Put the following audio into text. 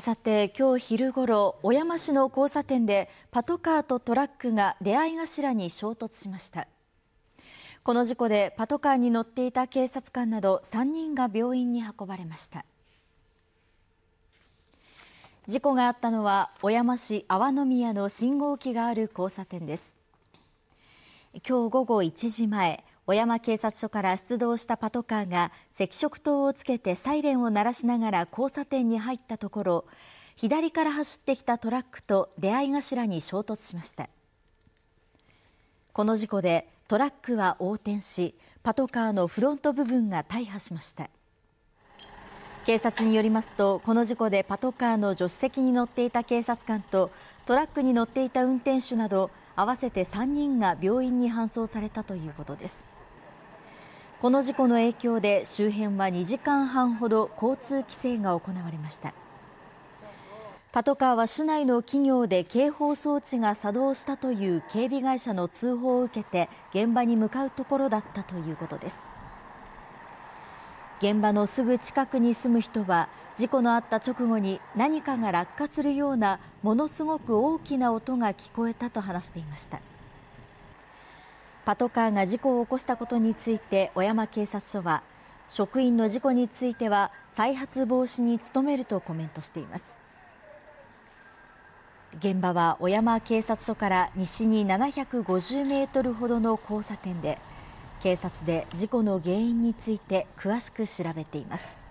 さて今日昼ごろ小山市の交差点でパトカーとトラックが出会い頭に衝突しましたこの事故でパトカーに乗っていた警察官など3人が病院に運ばれました事故があったのは小山市阿波宮の信号機がある交差点です今日午後1時前小山警察署から出動したパトカーが赤色灯をつけてサイレンを鳴らしながら交差点に入ったところ左から走ってきたトラックと出会い頭に衝突しましたこの事故でトラックは横転しパトカーのフロント部分が大破しました警察によりますとこの事故でパトカーの助手席に乗っていた警察官とトラックに乗っていた運転手など合わせて3人が病院に搬送されたということですこの事故の影響で周辺は2時間半ほど交通規制が行われましたパトカーは市内の企業で警報装置が作動したという警備会社の通報を受けて現場に向かうところだったということです現場のすぐ近くに住む人は事故のあった直後に何かが落下するようなものすごく大きな音が聞こえたと話していましたパトカーが事故を起こしたことについて小山警察署は職員の事故については再発防止に努めるとコメントしています現場は小山警察署から西に750メートルほどの交差点で警察で事故の原因について詳しく調べています